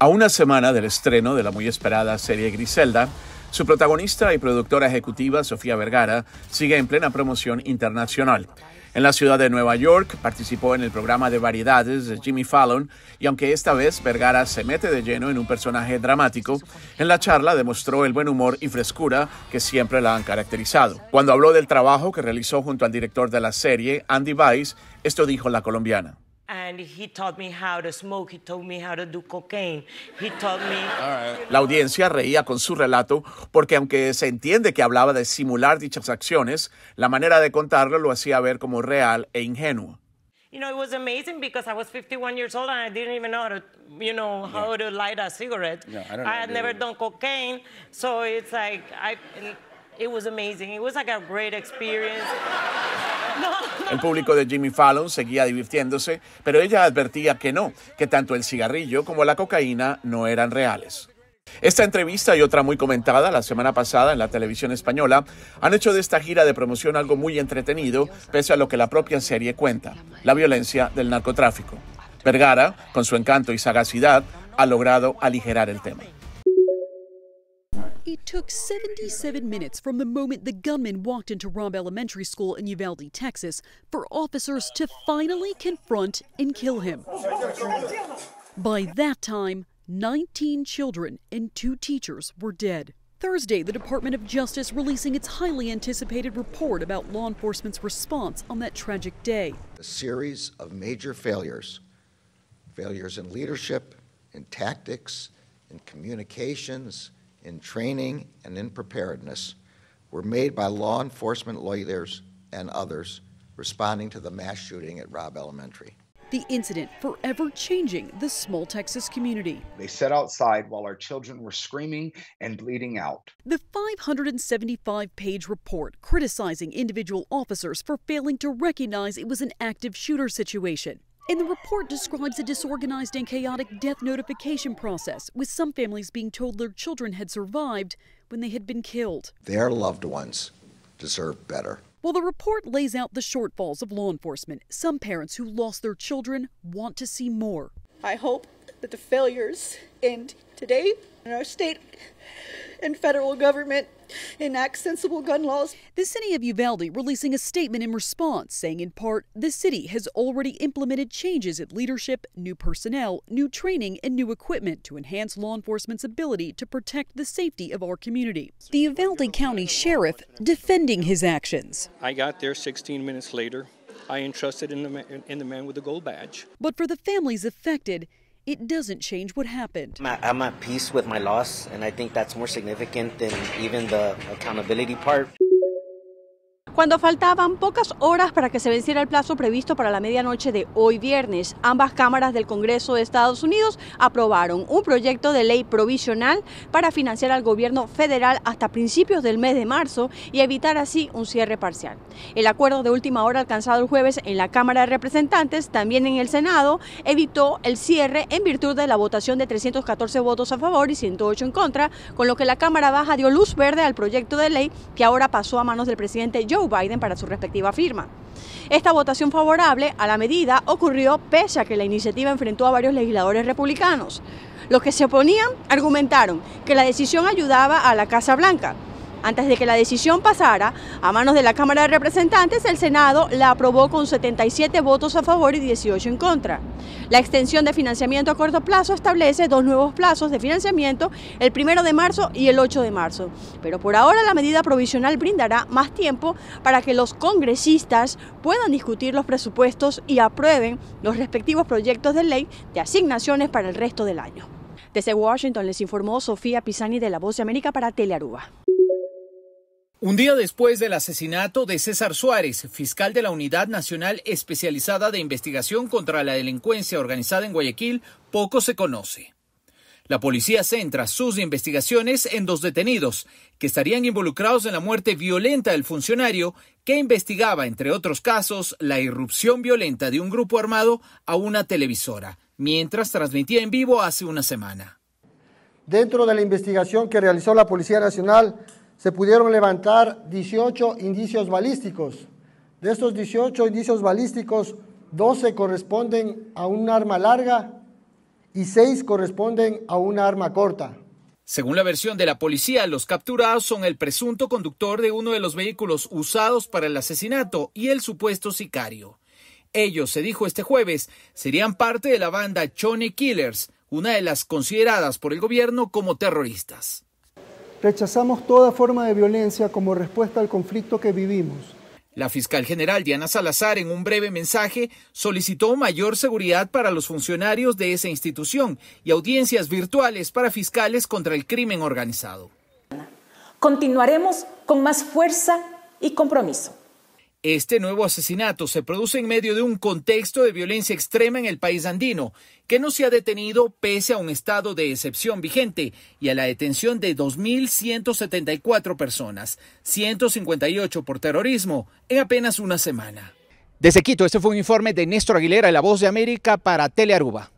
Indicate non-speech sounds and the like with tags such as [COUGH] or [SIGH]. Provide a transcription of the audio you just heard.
A una semana del estreno de la muy esperada serie Griselda, su protagonista y productora ejecutiva, Sofía Vergara, sigue en plena promoción internacional. En la ciudad de Nueva York participó en el programa de variedades de Jimmy Fallon y aunque esta vez Vergara se mete de lleno en un personaje dramático, en la charla demostró el buen humor y frescura que siempre la han caracterizado. Cuando habló del trabajo que realizó junto al director de la serie, Andy Weiss, esto dijo la colombiana me La audiencia reía con su relato porque aunque se entiende que hablaba de simular dichas acciones, la manera de contarlo lo hacía ver como real e ingenuo. You know, it was amazing because I was 51 years old and I didn't even know how to, you know, how to light a cigarette. I, I had never done cocaine, so it's like I, it was amazing. It was like a great experience. [LAUGHS] El público de Jimmy Fallon seguía divirtiéndose, pero ella advertía que no, que tanto el cigarrillo como la cocaína no eran reales. Esta entrevista y otra muy comentada la semana pasada en la televisión española han hecho de esta gira de promoción algo muy entretenido, pese a lo que la propia serie cuenta, la violencia del narcotráfico. Vergara, con su encanto y sagacidad, ha logrado aligerar el tema. It took 77 minutes from the moment the gunman walked into Robb Elementary School in Uvalde, Texas, for officers to finally confront and kill him. By that time, 19 children and two teachers were dead. Thursday, the Department of Justice releasing its highly anticipated report about law enforcement's response on that tragic day. A series of major failures failures in leadership, in tactics, in communications, in training and in preparedness were made by law enforcement lawyers and others responding to the mass shooting at Robb Elementary. The incident forever changing the small Texas community. They sat outside while our children were screaming and bleeding out. The 575 page report criticizing individual officers for failing to recognize it was an active shooter situation and the report describes a disorganized and chaotic death notification process, with some families being told their children had survived when they had been killed. Their loved ones deserve better. While the report lays out the shortfalls of law enforcement, some parents who lost their children want to see more. I hope that the failures end today and our state and federal government enact sensible gun laws. The city of Uvalde releasing a statement in response, saying in part, the city has already implemented changes in leadership, new personnel, new training, and new equipment to enhance law enforcement's ability to protect the safety of our community. The Uvalde County Sheriff defending his actions. I got there 16 minutes later. I entrusted in the, in the man with the gold badge. But for the families affected, it doesn't change what happened. I'm at peace with my loss, and I think that's more significant than even the accountability part. Cuando faltaban pocas horas para que se venciera el plazo previsto para la medianoche de hoy viernes, ambas cámaras del Congreso de Estados Unidos aprobaron un proyecto de ley provisional para financiar al gobierno federal hasta principios del mes de marzo y evitar así un cierre parcial. El acuerdo de última hora alcanzado el jueves en la Cámara de Representantes, también en el Senado, evitó el cierre en virtud de la votación de 314 votos a favor y 108 en contra, con lo que la Cámara Baja dio luz verde al proyecto de ley que ahora pasó a manos del presidente Joe Biden para su respectiva firma. Esta votación favorable a la medida ocurrió pese a que la iniciativa enfrentó a varios legisladores republicanos. Los que se oponían argumentaron que la decisión ayudaba a la Casa Blanca, antes de que la decisión pasara a manos de la Cámara de Representantes, el Senado la aprobó con 77 votos a favor y 18 en contra. La extensión de financiamiento a corto plazo establece dos nuevos plazos de financiamiento, el 1 de marzo y el 8 de marzo. Pero por ahora la medida provisional brindará más tiempo para que los congresistas puedan discutir los presupuestos y aprueben los respectivos proyectos de ley de asignaciones para el resto del año. Desde Washington les informó Sofía Pisani de La Voz de América para Telearuba. Un día después del asesinato de César Suárez, fiscal de la Unidad Nacional Especializada de Investigación contra la Delincuencia Organizada en Guayaquil, poco se conoce. La policía centra sus investigaciones en dos detenidos, que estarían involucrados en la muerte violenta del funcionario que investigaba, entre otros casos, la irrupción violenta de un grupo armado a una televisora, mientras transmitía en vivo hace una semana. Dentro de la investigación que realizó la Policía Nacional, se pudieron levantar 18 indicios balísticos. De estos 18 indicios balísticos, 12 corresponden a un arma larga y 6 corresponden a un arma corta. Según la versión de la policía, los capturados son el presunto conductor de uno de los vehículos usados para el asesinato y el supuesto sicario. Ellos, se dijo este jueves, serían parte de la banda Choney Killers, una de las consideradas por el gobierno como terroristas. Rechazamos toda forma de violencia como respuesta al conflicto que vivimos. La fiscal general Diana Salazar, en un breve mensaje, solicitó mayor seguridad para los funcionarios de esa institución y audiencias virtuales para fiscales contra el crimen organizado. Continuaremos con más fuerza y compromiso este nuevo asesinato se produce en medio de un contexto de violencia extrema en el país andino, que no se ha detenido pese a un estado de excepción vigente y a la detención de 2.174 personas, 158 por terrorismo, en apenas una semana. Desde Quito, este fue un informe de Néstor Aguilera, La Voz de América, para Telearuba.